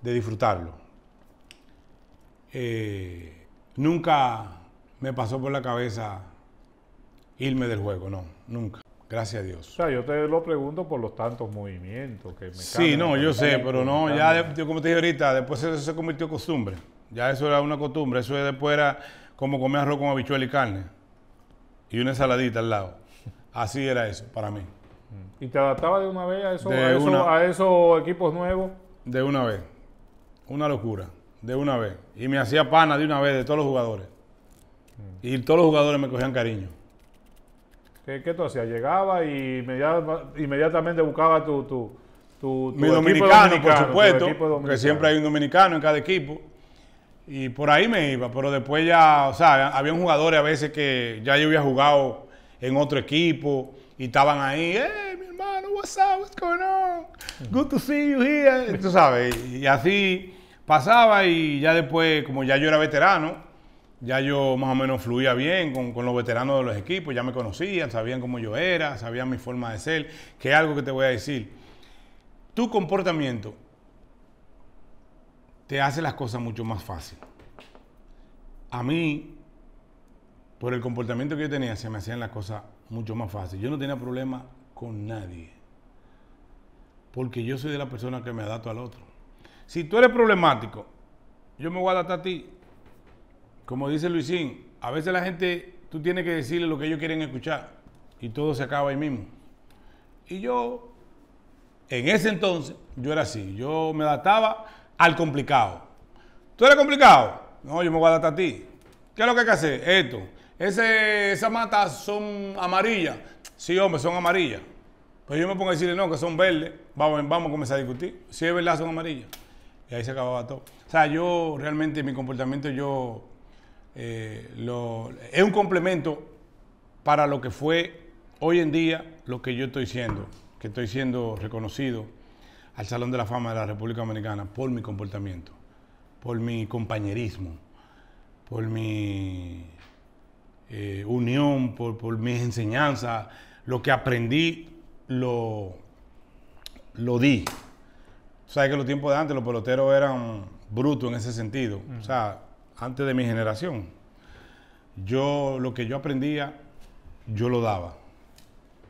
[SPEAKER 1] de disfrutarlo. Eh, Nunca me pasó por la cabeza irme del juego, no, nunca. Gracias a Dios. O sea, yo te lo pregunto por los tantos movimientos que me Sí, no, yo sé, pero no, ya como te dije ahorita, después eso se convirtió en costumbre. Ya eso era una costumbre, eso después era como comer arroz con habichuel y carne y una ensaladita al lado. Así era eso para mí. ¿Y te adaptaba de una vez a, eso, a esos equipos nuevos? De una vez. Una locura de una vez. Y me hacía pana de una vez de todos los jugadores. Mm. Y todos los jugadores me cogían cariño. ¿Qué, qué tú hacías? Llegaba y inmediatamente buscaba tu, Mi dominicano, por supuesto, que siempre hay un dominicano en cada equipo. Y por ahí me iba, pero después ya, o sea, había un jugador a veces que ya yo había jugado en otro equipo y estaban ahí, ¡eh, mi hermano, what's up, what's going on? Mm. Good to see you here. Tú sabes, y así pasaba y ya después, como ya yo era veterano, ya yo más o menos fluía bien con, los veteranos de los equipos, ya me conocían, sabían cómo yo era, sabían mi forma de ser, que es algo que te voy a decir. Tu comportamiento te hace las cosas mucho más fácil. A mí, por el comportamiento que yo tenía, se me hacían las cosas mucho más fácil. Yo no tenía problema con nadie, porque yo soy de la persona que me adapto al otro. Si tú eres problemático, yo me voy a adaptar a ti. Como dice Luisín, a veces la gente, tú tienes que decirle lo que ellos quieren escuchar y todo se acaba ahí mismo. Y yo, en ese entonces, yo era así. Yo me adaptaba al complicado. ¿Tú eres complicado? No, yo me voy a adaptar a ti. ¿Qué es lo que hay que hacer? Esto. esas matas son amarillas. Sí, hombre, son amarillas. Pero pues yo me pongo a decirle, no, que son verdes. Vamos, vamos a comenzar a discutir. Si es verdad, son amarillas y ahí se acababa todo. O sea, yo realmente mi comportamiento yo eh, es un complemento para lo que fue hoy en día lo que yo estoy siendo, que estoy siendo reconocido al Salón de la Fama de la República Dominicana por mi comportamiento, por mi compañerismo, por mi eh, unión, por, mis enseñanzas, lo que aprendí lo, lo di. O sea, que los tiempos de antes los peloteros eran brutos en ese sentido. O sea, antes de mi generación. Yo, lo que yo aprendía, yo lo daba.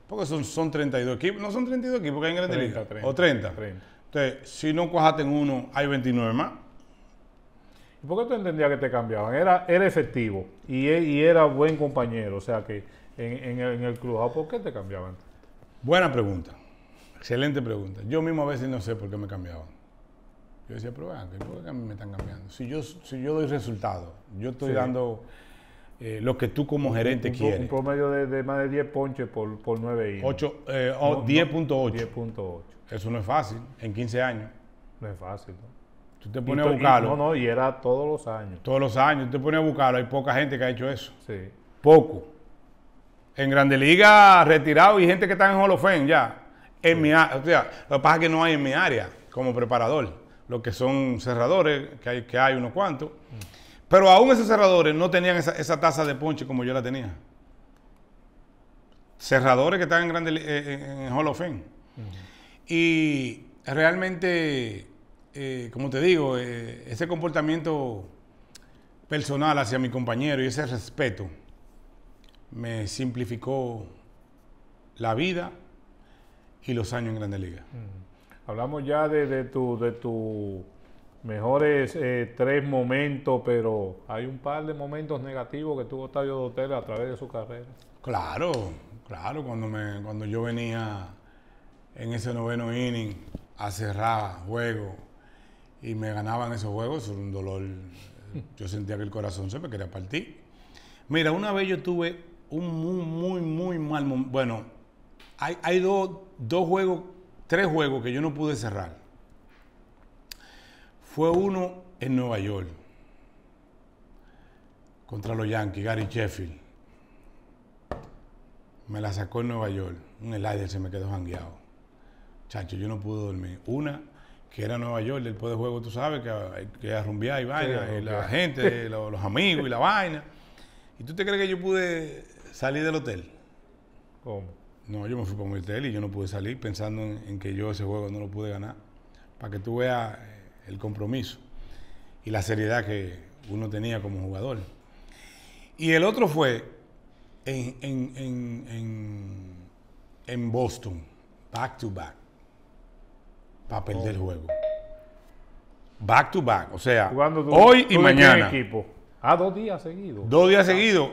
[SPEAKER 1] Porque son, son 32 equipos. No son 32 equipos que hay en Gran Ligas. O 30. Entonces, si no cuajaste en uno, hay 29 más. ¿Y por qué tú entendías que te cambiaban? Era, era efectivo y, y era buen compañero. O sea, que en, el, en el club, ¿por qué te cambiaban? Buena pregunta. Excelente pregunta. Yo mismo a veces no sé por qué me cambiaban. Yo decía, pero ¿por qué me están cambiando? Si yo, si yo doy resultados, yo estoy dando eh, lo que tú como gerente quieres. Un promedio de, más de 10 ponches por, por 9 y 10.8. 10.8. Eso no es fácil, en 15 años. No es fácil, Tú te pones a buscarlo. no, no, y era todos los años. Todos los años, tú te pones a buscarlo. Hay poca gente que ha hecho eso. Sí. Poco. En Grande Liga, retirado y gente que está en Holofen ya. En lo que pasa es que no hay en mi área como preparador, lo que son cerradores, que hay, que hay unos cuantos. Pero aún esos cerradores no tenían esa, esa tasa de ponche como yo la tenía. Cerradores que están en, grande, eh, Hall of Fame. Y realmente, eh, como te digo, eh, ese comportamiento personal hacia mi compañero y ese respeto me simplificó la vida y los años en Grande Liga. Mm. Hablamos ya de, de tus tu mejores eh, tres momentos, pero hay un par de momentos negativos que tuvo Octavio Dotel a través de su carrera. Claro, claro, cuando, me, cuando yo venía en ese noveno inning a cerrar juego y me ganaban esos juegos, es un dolor. Yo sentía que el corazón se me quería partir. Mira, una vez yo tuve un muy, muy, mal momento. Bueno, hay, hay dos dos juegos, tres juegos que yo no pude cerrar. Fue uno en Nueva York contra los Yankees, Gary Sheffield. Me la sacó en Nueva York. Un aire se me quedó jangueado. Chacho, yo no pude dormir. Una, que era Nueva York, después de juego, tú sabes, que, que arrumbía y vaina, y la gente, los amigos y la vaina. ¿Y tú te crees que yo pude salir del hotel? ¿Cómo? No, yo me fui para mi y yo no pude salir pensando en, que yo ese juego no lo pude ganar. Para que tú veas eh, el compromiso y la seriedad que uno tenía como jugador. Y el otro fue en, Boston, back to back, para perder oh. juego. Back to back, o sea, hoy y mañana. Equipo? Ah, dos días seguidos. Dos días ah. seguidos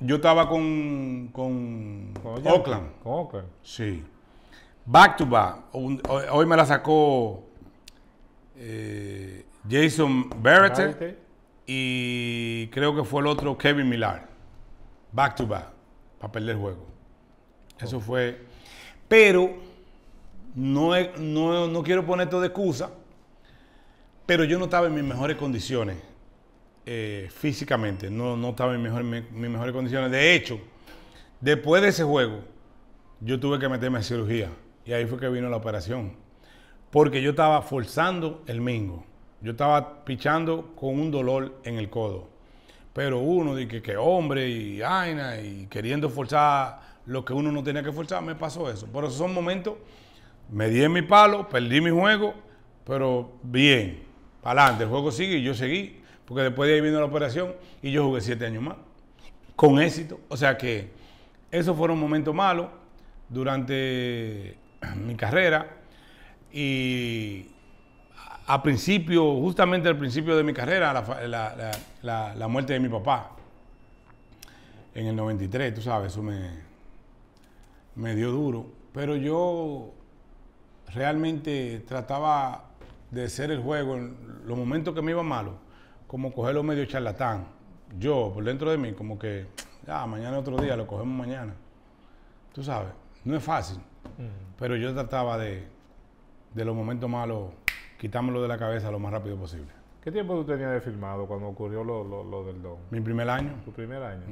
[SPEAKER 1] yo estaba con, con Oakland. Con Oakland. Sí. Back to back. hoy, me la sacó eh, Jason Barrett y creo que fue el otro Kevin Millar. Back to back. Para perder juego. Eso fue. Pero no, no, no quiero poner esto de excusa. Pero yo no estaba en mis mejores condiciones eh, físicamente, no, no estaba en mis mejores condiciones. De hecho, después de ese juego, yo tuve que meterme a cirugía y ahí fue que vino la operación. Porque yo estaba forzando el mingo. Yo estaba pichando con un dolor en el codo. Pero uno de que, hombre y aina y queriendo forzar lo que uno no tenía que forzar, me pasó eso. Por esos son momentos, me di en mi palo, perdí mi juego, pero bien, para adelante, el juego sigue y yo seguí porque después de ahí vino la operación y yo jugué siete años más. Con éxito. O sea que esos fueron momentos malos durante mi carrera. Y a principio, justamente al principio de mi carrera, la, muerte de mi papá en el 93, tú sabes, eso me, dio duro. Pero yo realmente trataba de ser el juego en los momentos que me iba malo como cogerlo medio charlatán. Yo, por dentro de mí, como que, ya, mañana otro día, lo cogemos mañana. Tú sabes, no es fácil. Pero yo trataba de, de los momentos malos, quitármelo de la cabeza lo más rápido posible. ¿Qué tiempo tú tenías de filmado cuando ocurrió lo, del don? Mi primer año. ¿Tu primer año?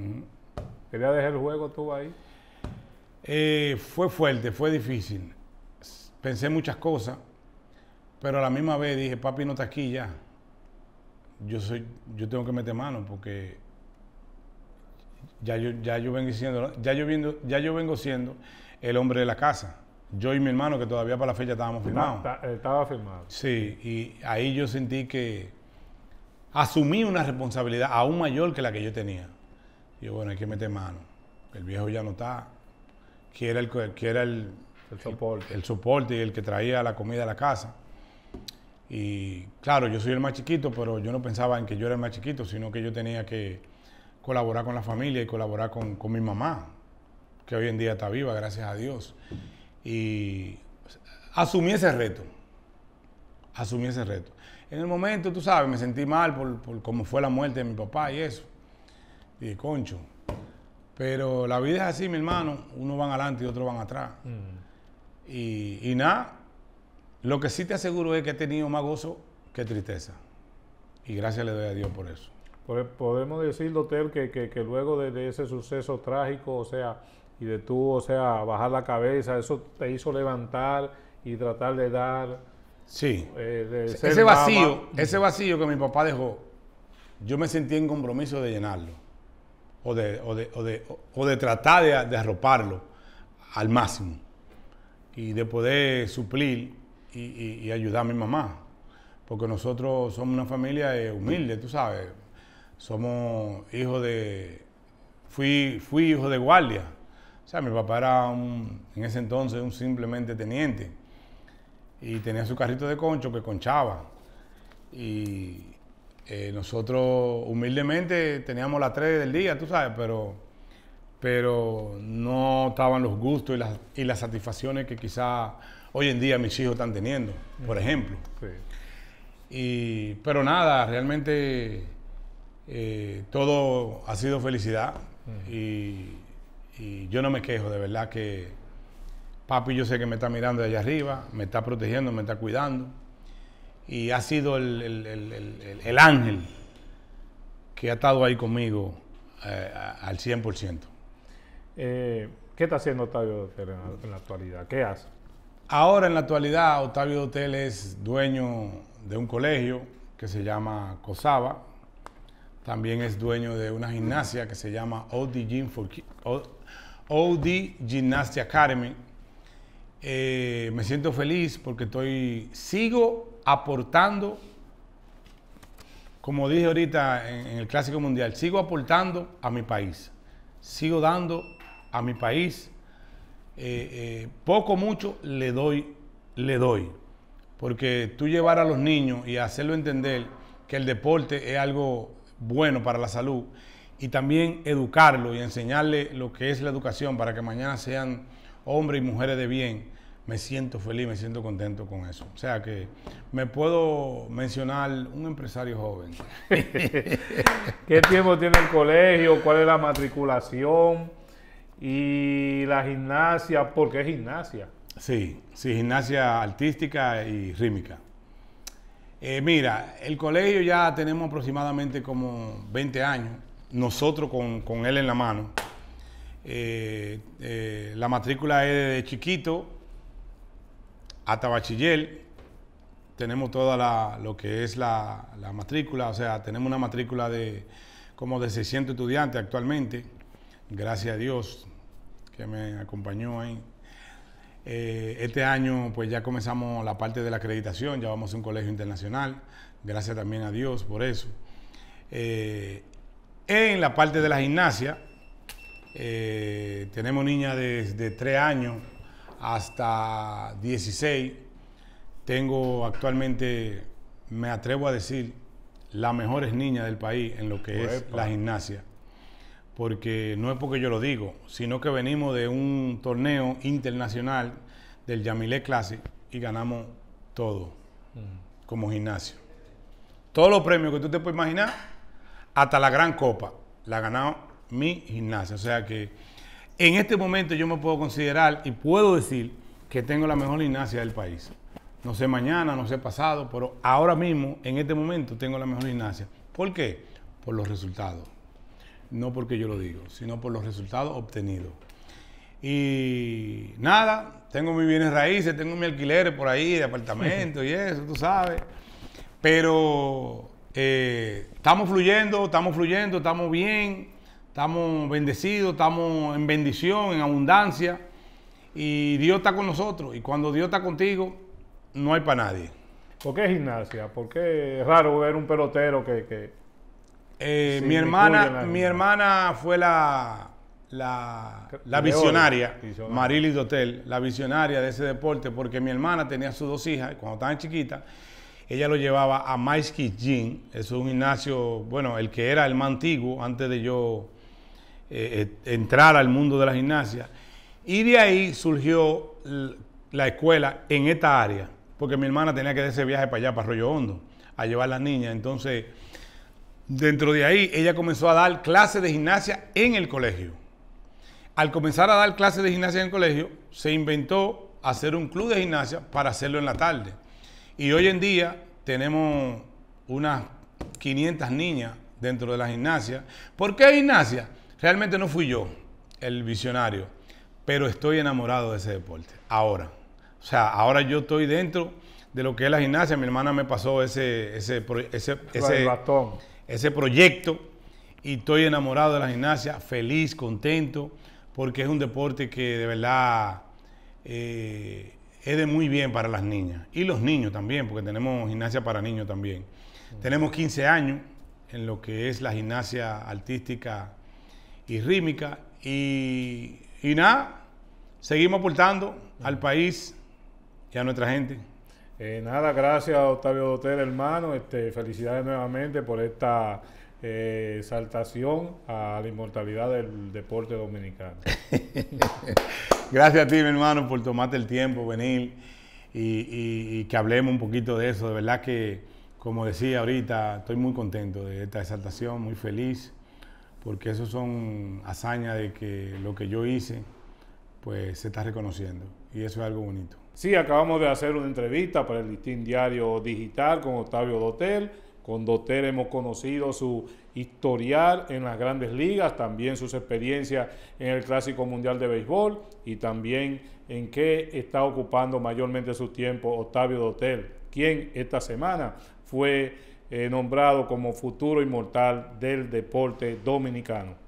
[SPEAKER 1] ¿Querías dejar el juego tú ahí? Eh, fue fuerte, fue difícil. Pensé muchas cosas, pero a la misma vez dije, papi no está aquí ya yo soy, yo tengo que meter mano porque ya yo, ya yo vengo siendo, ya yo ya yo vengo siendo el hombre de la casa. Yo y mi hermano, que todavía para la fecha estábamos firmados. Eh, estaba firmado. Sí, y ahí yo sentí que asumí una responsabilidad aún mayor que la que yo tenía. Y bueno, hay que meter mano. El viejo ya no está. quiere era el, el soporte y el que traía la comida a la casa. Y claro, yo soy el más chiquito, pero yo no pensaba en que yo era el más chiquito, sino que yo tenía que colaborar con la familia y colaborar con, mi mamá, que hoy en día está viva, gracias a Dios. Y asumí ese reto, asumí ese reto. En el momento, tú sabes, me sentí mal por, por cómo fue la muerte de mi papá y eso. Y concho. Pero la vida es así, mi hermano. Uno van adelante y otro van atrás. Mm. Y, y nada, lo que sí te aseguro es que he tenido más gozo que tristeza. Y gracias le doy a Dios por eso. Pues, podemos decir, doctor, que, que, luego de, ese suceso trágico, o sea, y de tú, o sea, bajar la cabeza, eso te hizo levantar y tratar de dar. Sí. Eh, ese vacío, ese vacío que mi papá dejó, yo me sentí en compromiso de llenarlo. O de, de, tratar de, de arroparlo al máximo. Y de poder suplir y, ayudar a mi mamá, porque nosotros somos una familia eh, humilde, tú sabes, somos hijos de, fui, fui hijo de guardia, o sea, mi papá era un, en ese entonces un simplemente teniente y tenía su carrito de concho que conchaba. Y eh, nosotros humildemente teníamos las tres del día, tú sabes, pero, pero no estaban los gustos y las, satisfacciones que quizás hoy en día mis hijos están teniendo, por ejemplo. Y, pero nada, realmente eh, todo ha sido felicidad y, yo no me quejo, de verdad que papi yo sé que me está mirando de allá arriba, me está protegiendo, me está cuidando y ha sido el, ángel que ha estado ahí conmigo eh, al 100%. Eh, ¿Qué está haciendo Octavio en la actualidad? ¿Qué hace? Ahora en la actualidad Octavio Dotel es dueño de un colegio que se llama COSABA, también es dueño de una gimnasia que se llama OD, Gym for, Gymnastia Academy. Eh, me siento feliz porque estoy, sigo aportando, como dije ahorita en el Clásico Mundial, sigo aportando a mi país, sigo dando a mi país eh, eh, poco, mucho, le doy, le doy. Porque tú llevar a los niños y hacerlo entender que el deporte es algo bueno para la salud y también educarlo y enseñarle lo que es la educación para que mañana sean hombres y mujeres de bien, me siento feliz, me siento contento con eso. O sea que me puedo mencionar un empresario joven. ¿Qué tiempo tiene el colegio? ¿Cuál es la matriculación? Y la gimnasia, porque es gimnasia. Sí, sí, gimnasia artística y rítmica. Eh, mira, el colegio ya tenemos aproximadamente como 20 años, nosotros con, él en la mano. Eh, eh, la matrícula es de chiquito hasta bachiller. Tenemos toda lo que es la, la matrícula, o sea, tenemos una matrícula de como de 600 estudiantes actualmente gracias a Dios que me acompañó ahí. Eh, este año pues ya comenzamos la parte de la acreditación, ya vamos a un colegio internacional, gracias también a Dios por eso. Eh, en la parte de la gimnasia, eh, tenemos niñas desde 3 años hasta 16. Tengo actualmente, me atrevo a decir, las mejores niñas del país en lo que es la gimnasia porque no es porque yo lo digo, sino que venimos de un torneo internacional del Yamilé Classic y ganamos todo como gimnasio. Todos los premios que tú te puedes imaginar, hasta la gran copa, la ha ganado mi gimnasio. O sea que en este momento yo me puedo considerar y puedo decir que tengo la mejor gimnasia del país. No sé mañana, no sé pasado, pero ahora mismo, en este momento, tengo la mejor gimnasia. ¿Por qué? Por los resultados no porque yo lo digo, sino por los resultados obtenidos. Y nada, tengo mis bienes raíces, tengo mi alquileres por ahí, de apartamento y eso, tú sabes. Pero eh, estamos fluyendo, estamos fluyendo, estamos bien, estamos bendecidos, estamos en bendición, en abundancia. Y Dios está con nosotros. Y cuando Dios está contigo, no hay para nadie. ¿Por qué gimnasia? Porque es raro ver un pelotero que eh, mi hermana, mi hermana fue la, la, visionaria, Marily Dotel, la visionaria de ese deporte, porque mi hermana tenía sus dos hijas, cuando estaban chiquitas, ella lo llevaba a Maisky Gym, es un gimnasio, bueno, el que era el más antiguo antes de yo eh, eh, entrar al mundo de la gimnasia. Y de ahí surgió la escuela en esta área, porque mi hermana tenía que hacer ese viaje para allá, para Rollo Hondo, a llevar a las niñas. Entonces, Dentro de ahí, ella comenzó a dar clases de gimnasia en el colegio. Al comenzar a dar clases de gimnasia en el colegio, se inventó hacer un club de gimnasia para hacerlo en la tarde. Y hoy en día tenemos unas 500 niñas dentro de la gimnasia. ¿Por qué gimnasia? Realmente no fui yo el visionario, pero estoy enamorado de ese deporte. Ahora. O sea, ahora yo estoy dentro de lo que es la gimnasia. Mi hermana me pasó ese, ese, ese, ese proyecto y estoy enamorado de la gimnasia, feliz, contento, porque es un deporte que de verdad eh, es de muy bien para las niñas y los niños también, porque tenemos gimnasia para niños también. Tenemos 15 años en lo que es la gimnasia artística y rítmica y, nada, seguimos aportando al país y a nuestra gente. Eh, nada, gracias Octavio Dotel, hermano. Este, felicidades nuevamente por esta eh, exaltación a la inmortalidad del deporte dominicano. gracias a ti, mi hermano, por tomarte el tiempo, venir y, y que hablemos un poquito de eso. De verdad que, como decía ahorita, estoy muy contento de esta exaltación, muy feliz, porque eso son hazañas de que lo que yo hice, pues se está reconociendo. Y eso es algo bonito. Sí, acabamos de hacer una entrevista para el Listín Diario Digital con Octavio Dotel. Con Dotel hemos conocido su historial en las grandes ligas, también sus experiencias en el Clásico Mundial de Béisbol y también en qué está ocupando mayormente su tiempo Octavio Dotel, quien esta semana fue eh, nombrado como futuro inmortal del deporte dominicano.